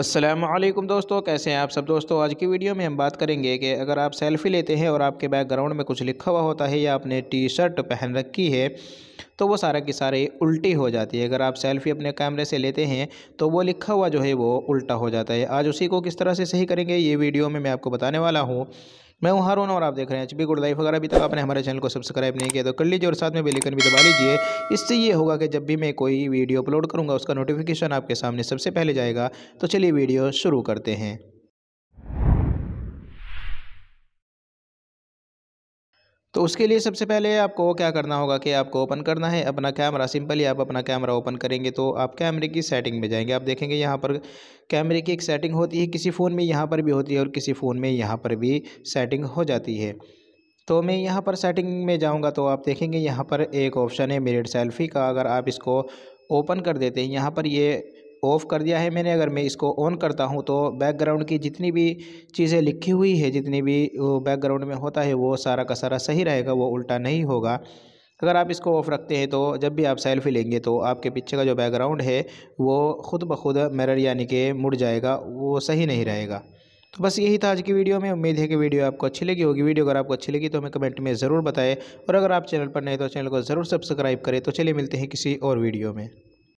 असलम दोस्तों कैसे हैं आप सब दोस्तों आज की वीडियो में हम बात करेंगे कि अगर आप सेल्फ़ी लेते हैं और आपके बैकग्राउंड में कुछ लिखा हुआ होता है या आपने टी शर्ट पहन रखी है तो वो सारा की सारी उल्टी हो जाती है अगर आप सेल्फ़ी अपने कैमरे से लेते हैं तो वो लिखा हुआ जो है वो उल्टा हो जाता है आज उसी को किस तरह से सही करेंगे ये वीडियो में मैं आपको बताने वाला हूँ मैं हूँ हारून और आप देख रहे हैं एच बी गुड लाइफ अगर अभी तक आपने हमारे चैनल को सब्सक्राइब नहीं किया तो कर लीजिए और साथ में बेलकन भी दबा लीजिए इससे ये होगा कि जब भी मैं कोई वीडियो अपलोड करूँगा उसका नोटिफिकेशन आपके सामने सबसे पहले जाएगा तो चलिए वीडियो शुरू करते हैं तो उसके लिए सबसे पहले आपको क्या करना होगा कि आपको ओपन करना है अपना कैमरा सिंपली आप अपना कैमरा ओपन करेंगे तो आप कैमरे की सेटिंग में जाएंगे आप देखेंगे यहाँ पर कैमरे की एक सेटिंग होती है किसी फ़ोन में यहाँ पर भी होती है और किसी फ़ोन में यहाँ पर भी सेटिंग हो जाती है तो मैं यहाँ पर सेटिंग में जाऊँगा तो आप देखेंगे यहाँ पर एक ऑप्शन है मिरर सेल्फ़ी का अगर आप इसको ओपन कर देते हैं यहाँ पर ये ऑफ़ कर दिया है मैंने अगर मैं इसको ऑन करता हूँ तो बैकग्राउंड की जितनी भी चीज़ें लिखी हुई है जितनी भी बैकग्राउंड में होता है वो सारा का सारा सही रहेगा वो उल्टा नहीं होगा अगर आप इसको ऑफ़ रखते हैं तो जब भी आप सेल्फ़ी लेंगे तो आपके पीछे का जो बैकग्राउंड है वो ख़ुद ब खुद मिरर यानी कि मुड़ जाएगा वो सही नहीं रहेगा तो बस यही था आज की वीडियो में उम्मीद है कि वीडियो आपको अच्छी लगी होगी वीडियो अगर आपको अच्छी लगी तो हमें कमेंट में ज़रूर बताएं और अगर आप चैनल पर नए तो चैनल को ज़रूर सब्सक्राइब करें तो चलिए मिलते हैं किसी और वीडियो में